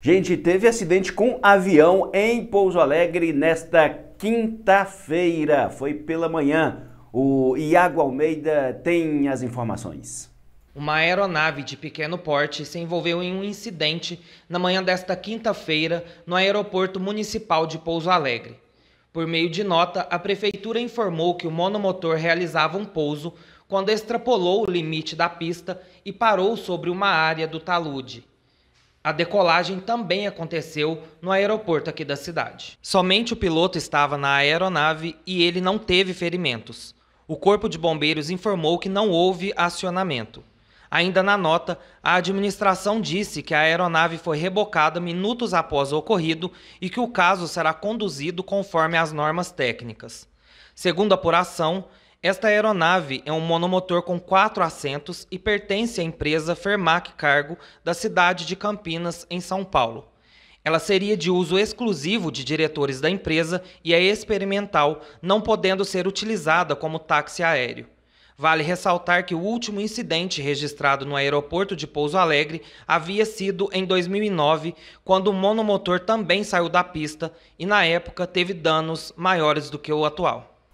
Gente, teve acidente com avião em Pouso Alegre nesta quinta-feira. Foi pela manhã. O Iago Almeida tem as informações. Uma aeronave de pequeno porte se envolveu em um incidente na manhã desta quinta-feira no Aeroporto Municipal de Pouso Alegre. Por meio de nota, a prefeitura informou que o monomotor realizava um pouso quando extrapolou o limite da pista e parou sobre uma área do talude. A decolagem também aconteceu no aeroporto aqui da cidade. Somente o piloto estava na aeronave e ele não teve ferimentos. O Corpo de Bombeiros informou que não houve acionamento. Ainda na nota, a administração disse que a aeronave foi rebocada minutos após o ocorrido e que o caso será conduzido conforme as normas técnicas. Segundo a apuração, esta aeronave é um monomotor com quatro assentos e pertence à empresa Fermac Cargo da cidade de Campinas, em São Paulo. Ela seria de uso exclusivo de diretores da empresa e é experimental, não podendo ser utilizada como táxi aéreo. Vale ressaltar que o último incidente registrado no aeroporto de Pouso Alegre havia sido em 2009, quando o monomotor também saiu da pista e, na época, teve danos maiores do que o atual.